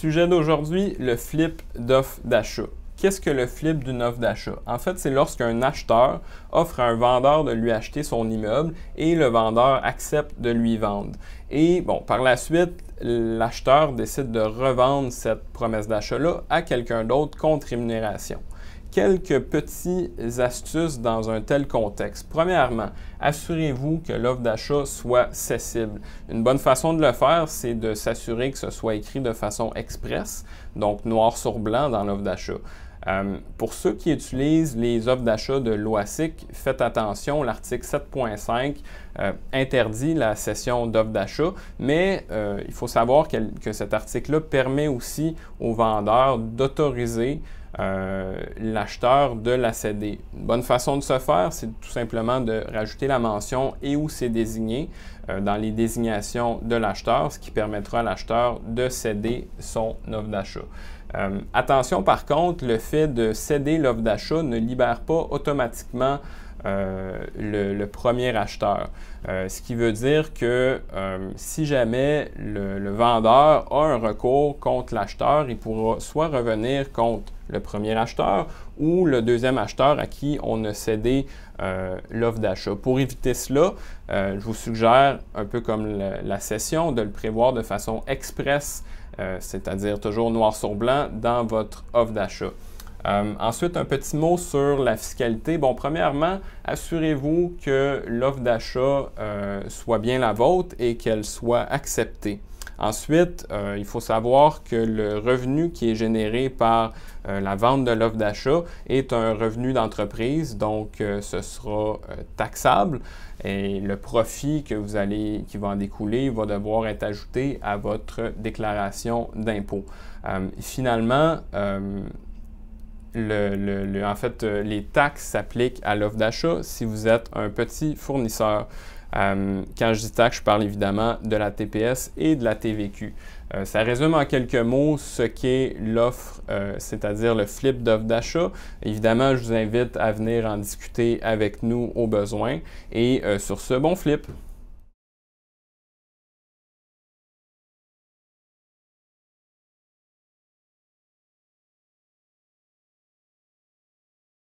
Sujet d'aujourd'hui, le flip d'offre d'achat. Qu'est-ce que le flip d'une offre d'achat? En fait, c'est lorsqu'un acheteur offre à un vendeur de lui acheter son immeuble et le vendeur accepte de lui vendre. Et bon, par la suite, l'acheteur décide de revendre cette promesse d'achat-là à quelqu'un d'autre contre rémunération quelques petites astuces dans un tel contexte. Premièrement, assurez-vous que l'offre d'achat soit cessible. Une bonne façon de le faire, c'est de s'assurer que ce soit écrit de façon express, donc noir sur blanc dans l'offre d'achat. Euh, pour ceux qui utilisent les offres d'achat de l'OASIC, faites attention, l'article 7.5 euh, interdit la cession d'offres d'achat, mais euh, il faut savoir que cet article-là permet aussi aux vendeurs d'autoriser euh, l'acheteur de la CD. Une bonne façon de se faire, c'est tout simplement de rajouter la mention et où c'est désigné euh, dans les désignations de l'acheteur, ce qui permettra à l'acheteur de céder son offre d'achat. Euh, attention par contre, le fait de céder l'offre d'achat ne libère pas automatiquement euh, le, premier acheteur. Euh, ce qui veut dire que euh, si jamais le, vendeur a un recours contre l'acheteur, il pourra soit revenir contre le premier acheteur ou le deuxième acheteur à qui on a cédé l'offre d'achat. Pour éviter cela, je vous suggère, un peu comme la, la session, de le prévoir de façon express, c'est-à-dire toujours noir sur blanc dans votre offre d'achat. Euh, ensuite, un petit mot sur la fiscalité. Bon, premièrement, assurez-vous que l'offre d'achat euh, soit bien la vôtre et qu'elle soit acceptée. Ensuite, euh, il faut savoir que le revenu qui est généré par la vente de l'offre d'achat est un revenu d'entreprise, donc ce sera taxable et le profit que vous allez, qui va en découler va devoir être ajouté à votre déclaration d'impôt. finalement, en fait, euh, les taxes s'appliquent à l'offre d'achat si vous êtes un petit fournisseur. Euh, quand je dis taxes, je parle évidemment de la TPS et de la TVQ. Euh, ça résume en quelques mots ce qu'est l'offre, c'est-à-dire le flip d'offre d'achat. Évidemment, je vous invite à venir en discuter avec nous au besoin. Et sur ce, bon flip!